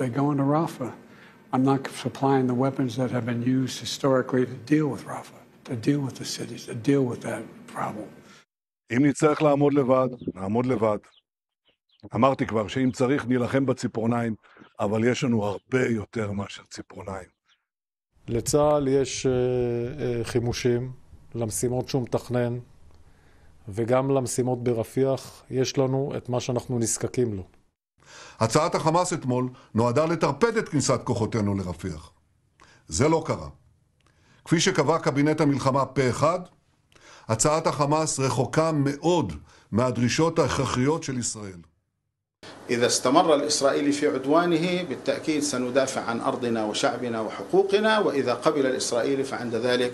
They go into Rafah. I'm not supplying the weapons that have been used historically to deal with Rafah, to deal with the cities, to deal with that problem. אם נצטרך לעמוד לבד, נעמוד לבד. אמרתי כבר שאם צריך נילחם בציפורניים, אבל יש לנו הרבה יותר מאשר ציפורניים. לצה"ל יש אה, אה, חימושים למשימות שהוא מתכנן, וגם למשימות ברפיח יש לנו את מה שאנחנו נזקקים לו. הצעת החמאס אתמול נועדה לטרפד את כניסת כוחותינו לרפיח. זה לא קרה. כפי שקבע קבינט המלחמה פה אחד, הצעת החמאס רחוקה מאוד מהדרישות ההכרחיות של ישראל. إذا استمر الإسرائيلي في عدوانه بالتأكيد سندافع عن أرضنا وشعبنا وحقوقنا وإذا قبل الإسرائيلي فعند ذلك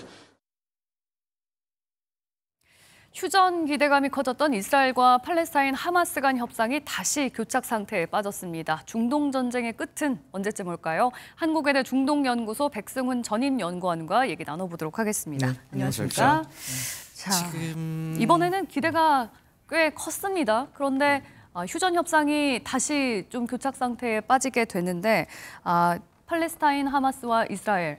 휴전 기대감이 커졌던 이스라엘과 팔레스타인 하마스 간 협상이 다시 교착 상태에 빠졌습니다. 중동 전쟁의 끝은 언제쯤 올까요? 한국외대 중동연구소 백승훈 전임 연구원과 얘기 나눠보도록 하겠습니다. 네, 안녕하십니까? 자, 지금... 이번에는 기대가 꽤 컸습니다. 그런데 아, 휴전 협상이 다시 좀 교착 상태에 빠지게 되는데 아, 팔레스타인 하마스와 이스라엘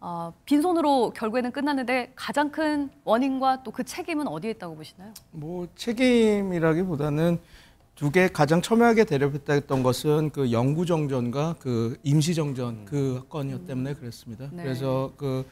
어, 빈손으로 결국에는 끝났는데 가장 큰 원인과 또 그 책임은 어디에 있다고 보시나요? 뭐 책임이라기보다는 두 개 가장 첨예하게 대립했다 했던 것은 그 영구 정전과 그 임시 정전 음. 그 건이었 때문에 그랬습니다. 네. 그래서 그,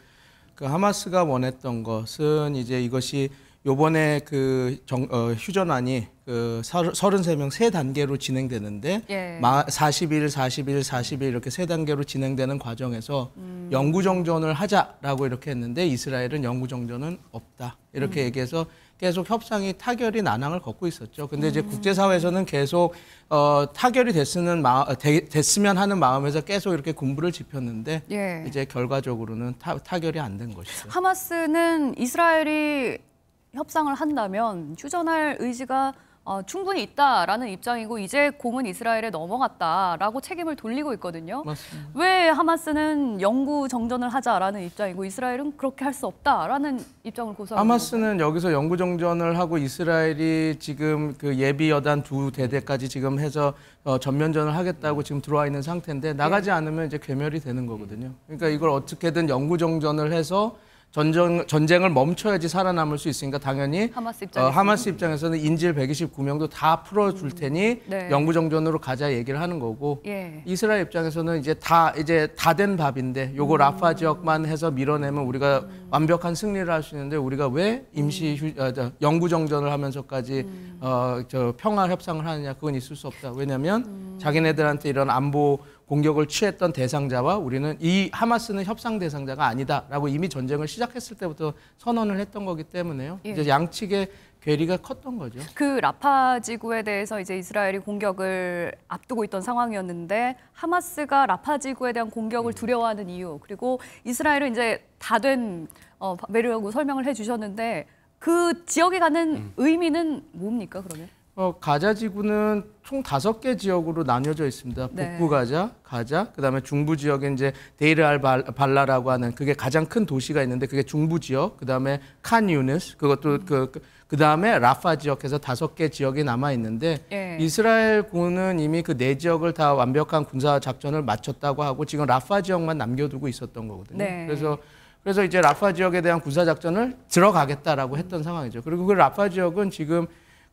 그 하마스가 원했던 것은 이제 이것이 요번에 그 정, 어, 휴전안이 그 33명 세 단계로 진행되는데 예. 마, 40일, 40일, 40일 이렇게 세 단계로 진행되는 과정에서 음. 영구 정전을 하자라고 이렇게 했는데 이스라엘은 영구 정전은 없다. 이렇게 음. 얘기해서 계속 협상이 타결이 난항을 걷고 있었죠. 근데 이제 음. 국제사회에서는 계속 어, 타결이 됐으면, 마, 어, 되, 됐으면 하는 마음에서 계속 이렇게 군부를 지혔는데 예. 이제 결과적으로는 타, 타결이 안 된 것이죠. 하마스는 이스라엘이 협상을 한다면 휴전할 의지가 어, 충분히 있다라는 입장이고 이제 공은 이스라엘에 넘어갔다라고 책임을 돌리고 있거든요. 맞습니다. 왜 하마스는 영구 정전을 하자라는 입장이고 이스라엘은 그렇게 할 수 없다라는 입장을 고수하고 하마스는 거죠? 여기서 영구 정전을 하고 이스라엘이 지금 그 예비 여단 두 대대까지 지금 해서 어, 전면전을 하겠다고 지금 들어와 있는 상태인데 나가지 예. 않으면 이제 괴멸이 되는 거거든요. 그러니까 이걸 어떻게든 영구 정전을 해서 전쟁, 전쟁을 멈춰야지 살아남을 수 있으니까 당연히 하마스, 입장에서. 어, 하마스 입장에서는 인질 129명도 다 풀어줄 테니 음. 네. 영구 정전으로 가자 얘기를 하는 거고 예. 이스라엘 입장에서는 이제 다 이제 다 된 밥인데 요거 음. 라파 지역만 해서 밀어내면 우리가 음. 완벽한 승리를 할 수 있는데 우리가 왜 임시 휴, 어, 영구 정전을 하면서까지 음. 어, 저 평화 협상을 하느냐 그건 있을 수 없다 왜냐하면 음. 자기네들한테 이런 안보 공격을 취했던 대상자와 우리는 이 하마스는 협상 대상자가 아니다라고 이미 전쟁을 시작했을 때부터 선언을 했던 거기 때문에요. 예. 이제 양측의 괴리가 컸던 거죠. 그 라파 지구에 대해서 이제 이스라엘이 공격을 앞두고 있던 상황이었는데 하마스가 라파 지구에 대한 공격을 음. 두려워하는 이유 그리고 이스라엘은 이제 다 된 어, 매료하고 설명을 해주셨는데 그 지역에 가는 음. 의미는 뭡니까 그러면? 어, 가자 지구는 총 다섯 개 지역으로 나뉘어져 있습니다. 네. 북부 가자, 가자, 그다음에 중부 지역에 이제 데이르 알 발라라고 하는 그게 가장 큰 도시가 있는데 그게 중부 지역, 그다음에 칸 유니스 그것도 음. 그, 그 그다음에 라파 지역에서 다섯 개 지역이 남아 있는데 예. 이스라엘 군은 이미 그 네 지역을 다 완벽한 군사 작전을 마쳤다고 하고 지금 라파 지역만 남겨두고 있었던 거거든요. 네. 그래서 그래서 이제 라파 지역에 대한 군사 작전을 들어가겠다라고 했던 상황이죠. 그리고 그 라파 지역은 지금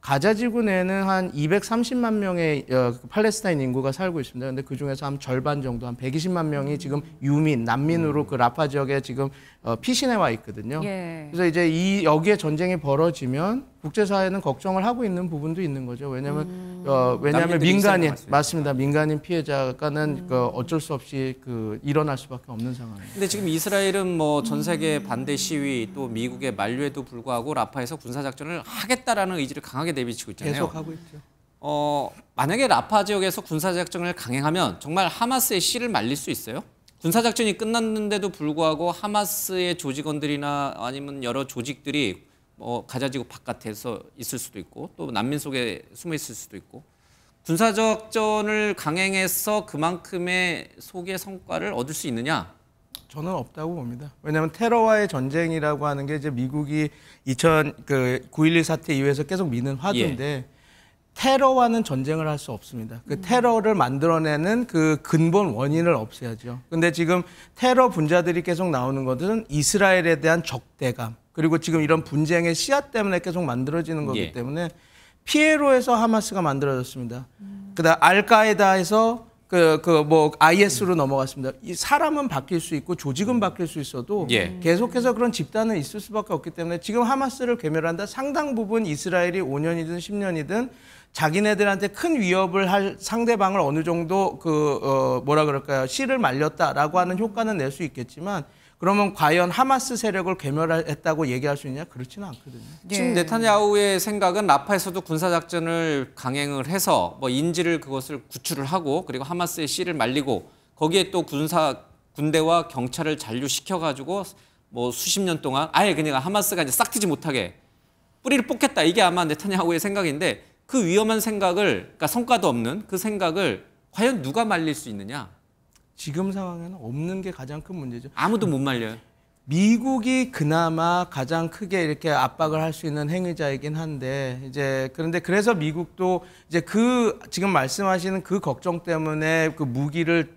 가자지구 내는 한 230만 명의 어, 그 팔레스타인 인구가 살고 있습니다. 근데 그 중에서 한 절반 정도, 한 120만 명이 지금 유민, 난민으로 음. 그 라파 지역에 지금 어, 피신해 와 있거든요. 예. 그래서 이제 이 여기에 전쟁이 벌어지면 국제사회는 걱정을 하고 있는 부분도 있는 거죠. 왜냐하면 음. 어, 왜냐하면 민간인 맞습니다. 네. 민간인 피해자가는 음. 그 어쩔 수 없이 그 일어날 수밖에 없는 상황이에요. 근데 지금 이스라엘은 뭐 전 세계 음. 반대 시위 또 미국의 만류에도 불구하고 라파에서 군사 작전을 하겠다라는 의지를 강하게 내비치고 있잖아요. 계속 하고 있죠. 어, 만약에 라파 지역에서 군사 작전을 강행하면 정말 하마스의 씨를 말릴 수 있어요? 군사 작전이 끝났는데도 불구하고 하마스의 조직원들이나 아니면 여러 조직들이 뭐 가자지구 바깥에서 있을 수도 있고 또 난민 속에 숨어 있을 수도 있고 군사작전을 강행해서 그만큼의 속의 성과를 얻을 수 있느냐? 저는 없다고 봅니다. 왜냐하면 테러와의 전쟁이라고 하는 게 이제 미국이 2009.11 그 사태 이후에서 계속 미는 화두인데 예. 테러와는 전쟁을 할 수 없습니다. 그 음. 테러를 만들어내는 그 근본 원인을 없애야죠. 근데 지금 테러 분자들이 계속 나오는 것은 이스라엘에 대한 적대감, 그리고 지금 이런 분쟁의 씨앗 때문에 계속 만들어지는 거기 예. 때문에 피에로에서 하마스가 만들어졌습니다. 음. 그다음 알카에다에서 그 그 뭐 IS로 음. 넘어갔습니다. 이 사람은 바뀔 수 있고 조직은 바뀔 수 있어도 예. 계속해서 그런 집단은 있을 수밖에 없기 때문에 지금 하마스를 괴멸한다 상당 부분 이스라엘이 5년이든 10년이든 자기네들한테 큰 위협을 할 상대방을 어느 정도 그어 뭐라 그럴까요? 씨를 말렸다라고 하는 효과는 낼 수 있겠지만 그러면 과연 하마스 세력을 괴멸했다고 얘기할 수 있냐? 그렇지는 않거든요. 예. 지금 네타냐후의 생각은 라파에서도 군사 작전을 강행을 해서 뭐 인질을 그것을 구출을 하고 그리고 하마스의 씨를 말리고 거기에 또 군사 군대와 경찰을 잔류시켜 가지고 뭐 수십 년 동안 아예 그냥 하마스가 이제 싹트지 못하게 뿌리를 뽑겠다 이게 아마 네타냐후의 생각인데 그 위험한 생각을 그러니까 성과도 없는 그 생각을 과연 누가 말릴 수 있느냐? 지금 상황에는 없는 게 가장 큰 문제죠. 아무도 못 말려요. 미국이 그나마 가장 크게 이렇게 압박을 할 수 있는 행위자이긴 한데 이제 그런데 그래서 미국도 이제 그 지금 말씀하시는 그 걱정 때문에 그 무기를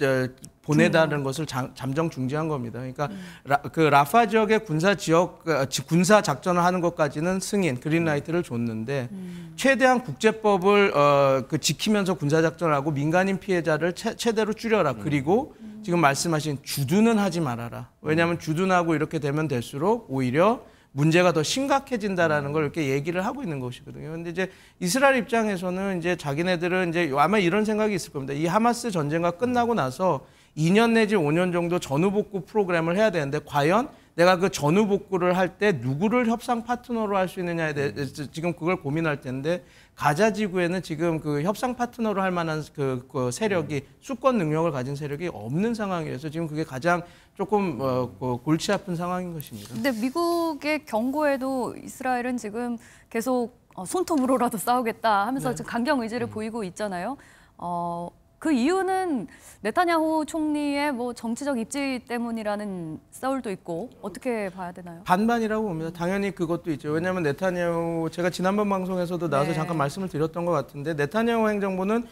보내다는 음. 것을 자, 잠정 중지한 겁니다. 그러니까 음. 라, 그 라파 지역의 군사 지역 그, 아, 군사 작전을 하는 것까지는 승인 그린라이트를 줬는데 음. 음. 최대한 국제법을 어, 그 지키면서 군사 작전을 하고 민간인 피해자를 채, 최대로 줄여라. 음. 그리고 음. 지금 말씀하신 주둔은 하지 말아라. 왜냐하면 주둔하고 이렇게 되면 될수록 오히려 문제가 더 심각해진다라는 걸 이렇게 얘기를 하고 있는 것이거든요. 근데 이제 이스라엘 입장에서는 이제 자기네들은 이제 아마 이런 생각이 있을 겁니다. 이 하마스 전쟁과 끝나고 나서 2년 내지 5년 정도 전후 복구 프로그램을 해야 되는데 과연 내가 그 전후 복구를 할 때 누구를 협상 파트너로 할 수 있느냐에 대해서 음. 지금 그걸 고민할 텐데 가자 지구에는 지금 그 협상 파트너로 할 만한 그, 그 세력이 음. 수권 능력을 가진 세력이 없는 상황이어서 지금 그게 가장 조금 어, 그 골치 아픈 상황인 것입니다. 근데 미국의 경고에도 이스라엘은 지금 계속 어, 손톱으로라도 싸우겠다 하면서 네. 지금 강경 의지를 음. 보이고 있잖아요. 어, 그 이유는 네타냐후 총리의 뭐 정치적 입지 때문이라는 싸울도 있고 어떻게 봐야 되나요? 반반이라고 봅니다. 당연히 그것도 있죠. 왜냐하면 네타냐후 제가 지난번 방송에서도 나와서 네. 잠깐 말씀을 드렸던 것 같은데 네타냐후 행정부는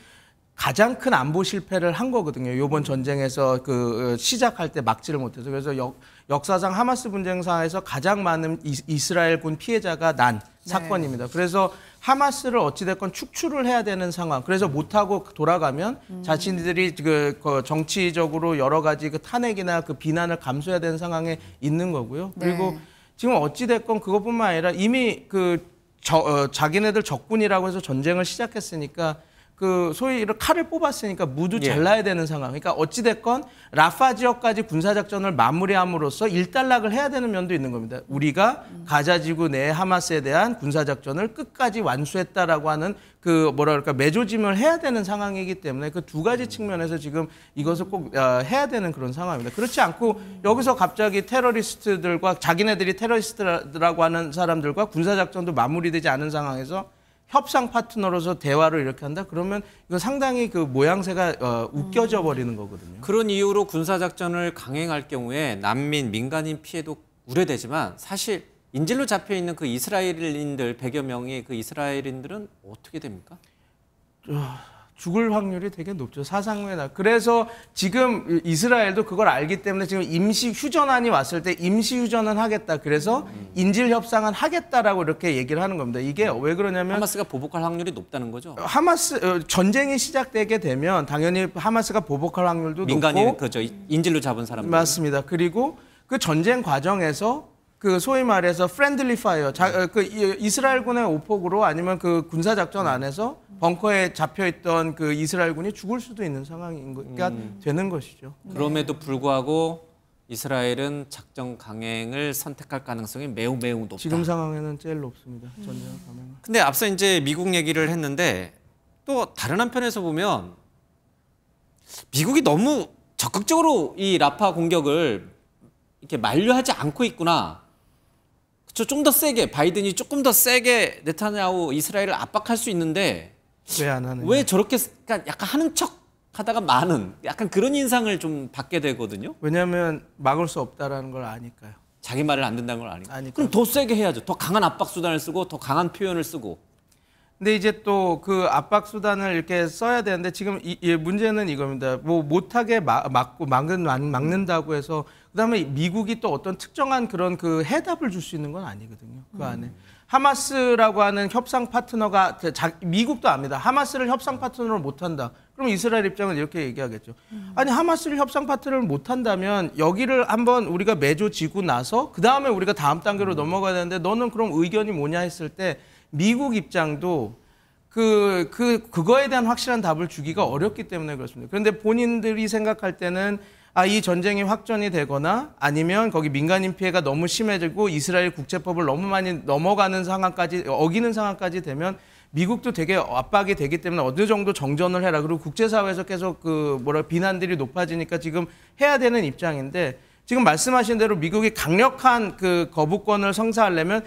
가장 큰 안보 실패를 한 거거든요. 요번 전쟁에서 그 시작할 때 막지를 못해서 그래서 역, 역사상 하마스 분쟁사에서 가장 많은 이스라엘군 피해자가 난 네. 사건입니다. 그래서 하마스를 어찌됐건 축출을 해야 되는 상황. 그래서 음. 못하고 돌아가면 음. 자신들이 그, 그, 정치적으로 여러 가지 그 탄핵이나 그 비난을 감수해야 되는 상황에 있는 거고요. 네. 그리고 지금 어찌됐건 그것뿐만 아니라 이미 그 저, 어, 자기네들 적군이라고 해서 전쟁을 시작했으니까 그 소위 이런 칼을 뽑았으니까 무두 예. 잘라야 되는 상황. 그러니까 어찌 됐건 라파 지역까지 군사 작전을 마무리함으로써 일단락을 해야 되는 면도 있는 겁니다. 우리가 가자 지구 내 하마스에 대한 군사 작전을 끝까지 완수했다라고 하는 그 뭐라 그럴까 매조짐을 해야 되는 상황이기 때문에 그 두 가지 측면에서 지금 이것을 꼭 아, 해야 되는 그런 상황입니다. 그렇지 않고 여기서 갑자기 테러리스트들과 자기네들이 테러리스트라고 하는 사람들과 군사 작전도 마무리되지 않은 상황에서 협상 파트너로서 대화를 이렇게 한다? 그러면 이건 상당히 그 모양새가 어, 웃겨져 버리는 거거든요. 그런 이유로 군사작전을 강행할 경우에 난민, 민간인 피해도 우려되지만 사실 인질로 잡혀 있는 그 이스라엘인들 100여 명의 그 이스라엘인들은 어떻게 됩니까? 어... 죽을 확률이 되게 높죠. 사상면에 그래서 지금 이스라엘도 그걸 알기 때문에 지금 임시 휴전안이 왔을 때 임시 휴전은 하겠다. 그래서 인질 협상은 하겠다라고 이렇게 얘기를 하는 겁니다. 이게 왜 그러냐면 하마스가 보복할 확률이 높다는 거죠. 어, 하마스 어, 전쟁이 시작되게 되면 당연히 하마스가 보복할 확률도 민간인, 높고 그죠 인질로 잡은 사람들 맞습니다. 그리고 그 전쟁 과정에서 그 소위 말해서 프렌들리 파이어 자, 어, 그 이스라엘군의 오폭으로 아니면 그 군사 작전 안에서 벙커에 잡혀있던 그 이스라엘군이 죽을 수도 있는 상황인거니까 그러니까 음. 되는 것이죠. 네. 그럼에도 불구하고 이스라엘은 작전 강행을 선택할 가능성이 매우 매우 높다. 지금 상황에는 제일 높습니다. 전쟁 강행. 음. 근데 앞서 이제 미국 얘기를 했는데 또 다른 한편에서 보면 미국이 너무 적극적으로 이 라파 공격을 이렇게 만류하지 않고 있구나. 그쵸? 좀더 세게 바이든이 조금 더 세게 네타냐후 이스라엘을 압박할 수 있는데 왜안 하는? 왜 저렇게 그러니까 약간 하는 척 하다가 많은 약간 그런 인상을 좀 받게 되거든요. 왜냐하면 막을 수 없다라는 걸 아니까요. 자기 말을 안 듣는다는 걸 아니까. 아니까. 그럼 더 세게 해야죠. 더 강한 압박 수단을 쓰고 더 강한 표현을 쓰고. 근데 이제 또 그 압박 수단을 이렇게 써야 되는데 지금 이, 이 문제는 이겁니다. 뭐 못하게 마, 막고 막는 막는다고 해서 그다음에 미국이 또 어떤 특정한 그런 그 해답을 줄 수 있는 건 아니거든요. 그 안에. 음. 하마스라고 하는 협상 파트너가 자, 미국도 압니다. 하마스를 협상 파트너로 못한다. 그럼 이스라엘 입장은 이렇게 얘기하겠죠. 아니 하마스를 협상 파트너를 못한다면 여기를 한번 우리가 매조 지고 나서 그 다음에 우리가 다음 단계로 음. 넘어가야 되는데 너는 그럼 의견이 뭐냐 했을 때 미국 입장도 그, 그, 그거에 대한 확실한 답을 주기가 어렵기 때문에 그렇습니다. 그런데 본인들이 생각할 때는 아, 이 전쟁이 확전이 되거나 아니면 거기 민간인 피해가 너무 심해지고 이스라엘 국제법을 너무 많이 넘어가는 상황까지 어기는 상황까지 되면 미국도 되게 압박이 되기 때문에 어느 정도 정전을 해라. 그리고 국제사회에서 계속 그 뭐라 비난들이 높아지니까 지금 해야 되는 입장인데 지금 말씀하신 대로 미국이 강력한 그 거부권을 성사하려면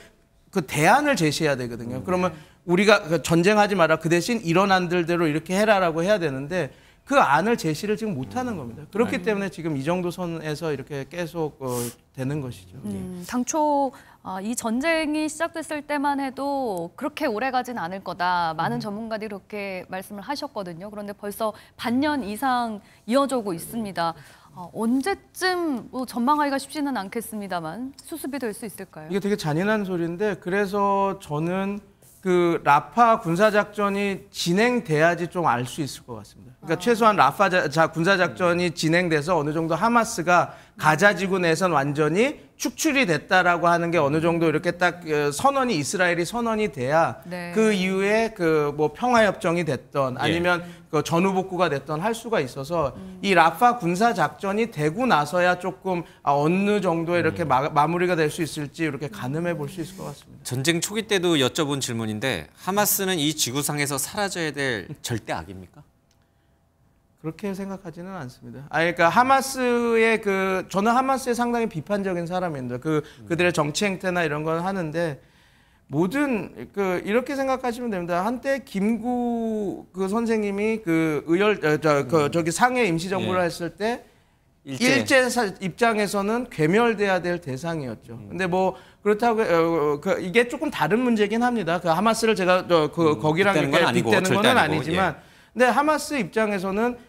그 대안을 제시해야 되거든요. 음, 그러면 네. 우리가 그 전쟁하지 마라. 그 대신 일어난 들대로 이렇게 해라라고 해야 되는데 그 안을 제시를 지금 못하는 겁니다. 그렇기 네. 때문에 지금 이 정도 선에서 이렇게 계속 어, 되는 것이죠. 음, 네. 당초 아, 이 전쟁이 시작됐을 때만 해도 그렇게 오래 가진 않을 거다. 많은 음. 전문가들이 그렇게 말씀을 하셨거든요. 그런데 벌써 반년 이상 이어져고 오 있습니다. 아, 언제쯤 뭐 전망하기가 쉽지는 않겠습니다만 수습이 될 수 있을까요? 이게 되게 잔인한 소리인데 그래서 저는 그 라파 군사작전이 진행돼야지 좀 알 수 있을 것 같습니다. 그러니까 최소한 라파 자, 자, 군사작전이 음. 진행돼서 어느 정도 하마스가 가자 지구 내선 완전히 축출이 됐다라고 하는 게 어느 음. 정도 이렇게 딱 어, 선언이 이스라엘이 선언이 돼야 네. 그 이후에 그 뭐 평화협정이 됐던 예. 아니면 예. 그 전후복구가 됐던 할 수가 있어서 음. 이 라파 군사작전이 되고 나서야 조금 아, 어느 정도에 이렇게 음. 마, 무리가 될 수 있을지 이렇게 가늠해 볼 수 있을 것 같습니다. 전쟁 초기 때도 여쭤본 질문인데 하마스는 이 지구상에서 사라져야 될 절대 악입니까? 그렇게 생각하지는 않습니다. 아, 그러니까 하마스의 그 저는 하마스에 상당히 비판적인 사람입니다. 그 그들의 정치 행태나 이런 건 하는데 모든 그 이렇게 생각하시면 됩니다. 한때 김구 그 선생님이 그 의열 어, 저, 그 음. 저기 상해 임시 정부를 예. 했을 때 일제, 일제 입장에서는 괴멸돼야 될 대상이었죠. 음. 근데 뭐 그렇다고 어, 그 이게 조금 다른 문제긴 합니다. 그 하마스를 제가 어, 그 음, 거기랑 이렇게 빗대는 건 아니지만 예. 근데 하마스 입장에서는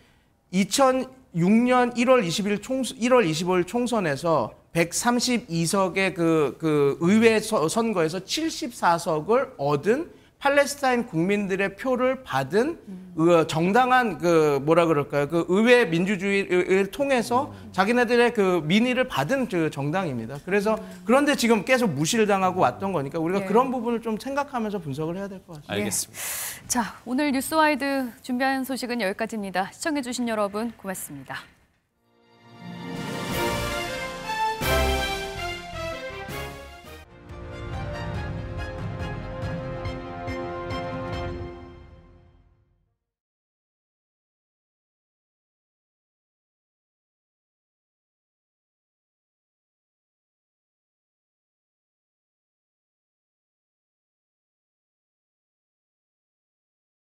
2006년 1월 20일 총 1월 25일 총선에서 132석의 그, 그 의회 선거에서 74석을 얻은 팔레스타인 국민들의 표를 받은 음. 정당한 그 뭐라 그럴까요? 그 의회 민주주의를 통해서 음. 자기네들의 그 민의를 받은 그 정당입니다. 그래서 음. 그런데 지금 계속 무시를 당하고 왔던 거니까 우리가 네. 그런 부분을 좀 생각하면서 분석을 해야 될 것 같습니다. 알겠습니다. 네. 자, 오늘 뉴스와이드 준비한 소식은 여기까지입니다. 시청해주신 여러분 고맙습니다.